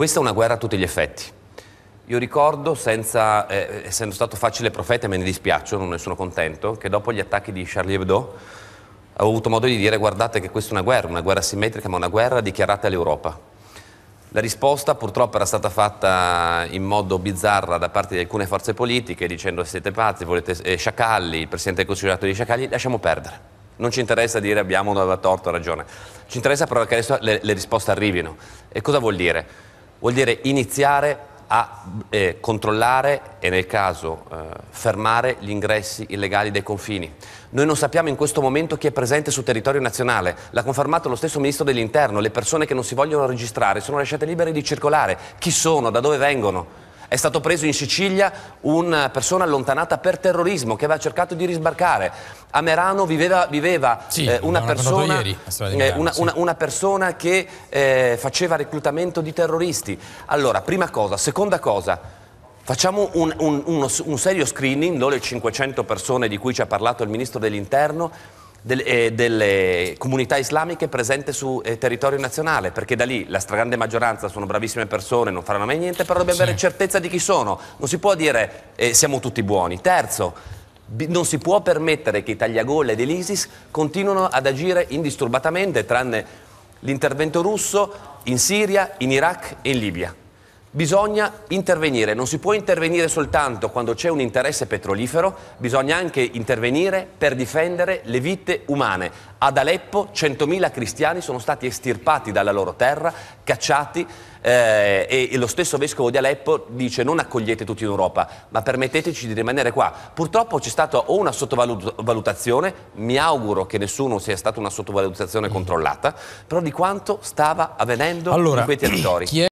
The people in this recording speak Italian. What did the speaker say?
Questa è una guerra a tutti gli effetti. Io ricordo, senza, eh, essendo stato facile profeta, me ne dispiaccio, non ne sono contento, che dopo gli attacchi di Charlie Hebdo ho avuto modo di dire guardate che questa è una guerra, una guerra simmetrica, ma una guerra dichiarata all'Europa. La risposta purtroppo era stata fatta in modo bizzarra da parte di alcune forze politiche dicendo siete pazzi, volete eh, sciacalli, il Presidente del Consiglio di sciacalli, lasciamo perdere. Non ci interessa dire abbiamo torto o ragione, ci interessa però che le, le risposte arrivino. E cosa vuol dire? vuol dire iniziare a eh, controllare e nel caso eh, fermare gli ingressi illegali dei confini. Noi non sappiamo in questo momento chi è presente sul territorio nazionale, l'ha confermato lo stesso Ministro dell'Interno, le persone che non si vogliono registrare sono lasciate libere di circolare, chi sono, da dove vengono. È stato preso in Sicilia una eh, persona allontanata per terrorismo che aveva cercato di risbarcare. A Merano viveva, viveva sì, eh, una, persona, ieri, eh, Merano, una, sì. una, una, persona, che eh, faceva reclutamento di terroristi. Allora, prima cosa. Seconda cosa. Facciamo un, un, uno, un serio screening, non le 500 persone di cui ci ha parlato il Ministro dell'Interno, del, eh, delle comunità islamiche presenti su eh, territorio nazionale, perché da lì la stragrande maggioranza sono bravissime persone, non faranno mai niente, però dobbiamo sì. avere certezza di chi sono. Non si può dire eh, siamo tutti buoni. Terzo, non si può permettere che i tagliagolle dell'ISIS continuino ad agire indisturbatamente, tranne l'intervento russo in Siria, in Iraq e in Libia. Bisogna intervenire, non si può intervenire soltanto quando c'è un interesse petrolifero, bisogna anche intervenire per difendere le vite umane. Ad Aleppo 100.000 cristiani sono stati estirpati dalla loro terra, cacciati eh, e, e lo stesso vescovo di Aleppo dice non accogliete tutti in Europa, ma permetteteci di rimanere qua. Purtroppo c'è stata o una sottovalutazione, mi auguro che nessuno sia stata una sottovalutazione controllata, però di quanto stava avvenendo allora, in quei territori.